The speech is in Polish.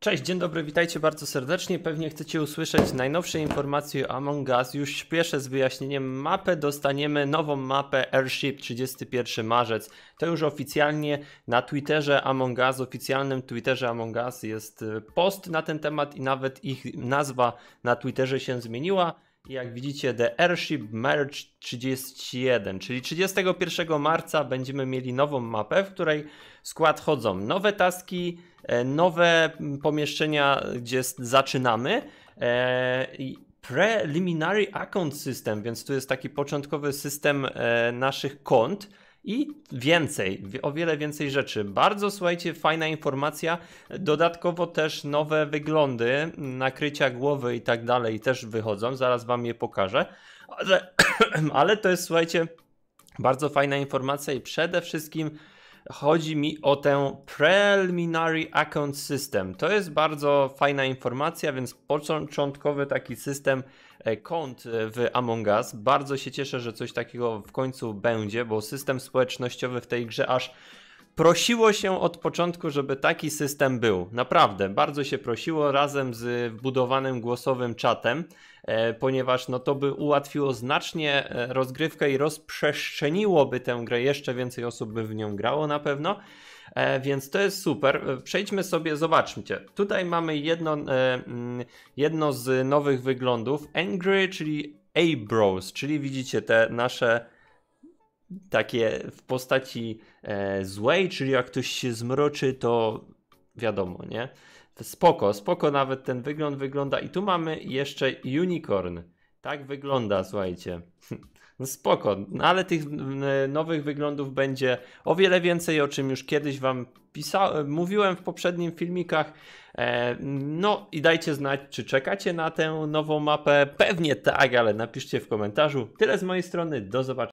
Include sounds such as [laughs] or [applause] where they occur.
Cześć, dzień dobry, witajcie bardzo serdecznie. Pewnie chcecie usłyszeć najnowsze informacje o Among Us. Już śpieszę z wyjaśnieniem mapę. Dostaniemy nową mapę Airship 31 marzec. To już oficjalnie na Twitterze Among Us, oficjalnym Twitterze Among Us jest y, post na ten temat i nawet ich nazwa na Twitterze się zmieniła jak widzicie The Airship Merge 31, czyli 31 marca będziemy mieli nową mapę, w której w skład chodzą nowe taski, e, nowe pomieszczenia, gdzie zaczynamy. E, preliminary Account System, więc tu jest taki początkowy system e, naszych kont i więcej, o wiele więcej rzeczy. Bardzo słuchajcie, fajna informacja. Dodatkowo też nowe wyglądy, nakrycia głowy i tak dalej też wychodzą. Zaraz wam je pokażę. Ale, [clears throat] ale to jest słuchajcie, bardzo fajna informacja i przede wszystkim chodzi mi o tę Preliminary Account System. To jest bardzo fajna informacja, więc początkowy taki system e, kont e, w Among Us. Bardzo się cieszę, że coś takiego w końcu będzie, bo system społecznościowy w tej grze aż prosiło się od początku, żeby taki system był. Naprawdę, bardzo się prosiło razem z wbudowanym głosowym czatem, e, ponieważ no to by ułatwiło znacznie e, rozgrywkę i rozprzestrzeniłoby tę grę. Jeszcze więcej osób by w nią grało na pewno. E, więc to jest super. Przejdźmy sobie, zobaczcie. Tutaj mamy jedno, mm, jedno z nowych wyglądów. Angry, czyli A-Brows, czyli widzicie te nasze takie w postaci e, złej, czyli jak ktoś się zmroczy, to wiadomo, nie? Spoko, spoko nawet ten wygląd wygląda. I tu mamy jeszcze unicorn. Tak wygląda, słuchajcie. [laughs] No spoko, no ale tych nowych wyglądów będzie o wiele więcej, o czym już kiedyś Wam pisałem, mówiłem w poprzednich filmikach. E, no i dajcie znać, czy czekacie na tę nową mapę. Pewnie tak, ale napiszcie w komentarzu. Tyle z mojej strony, do zobaczenia.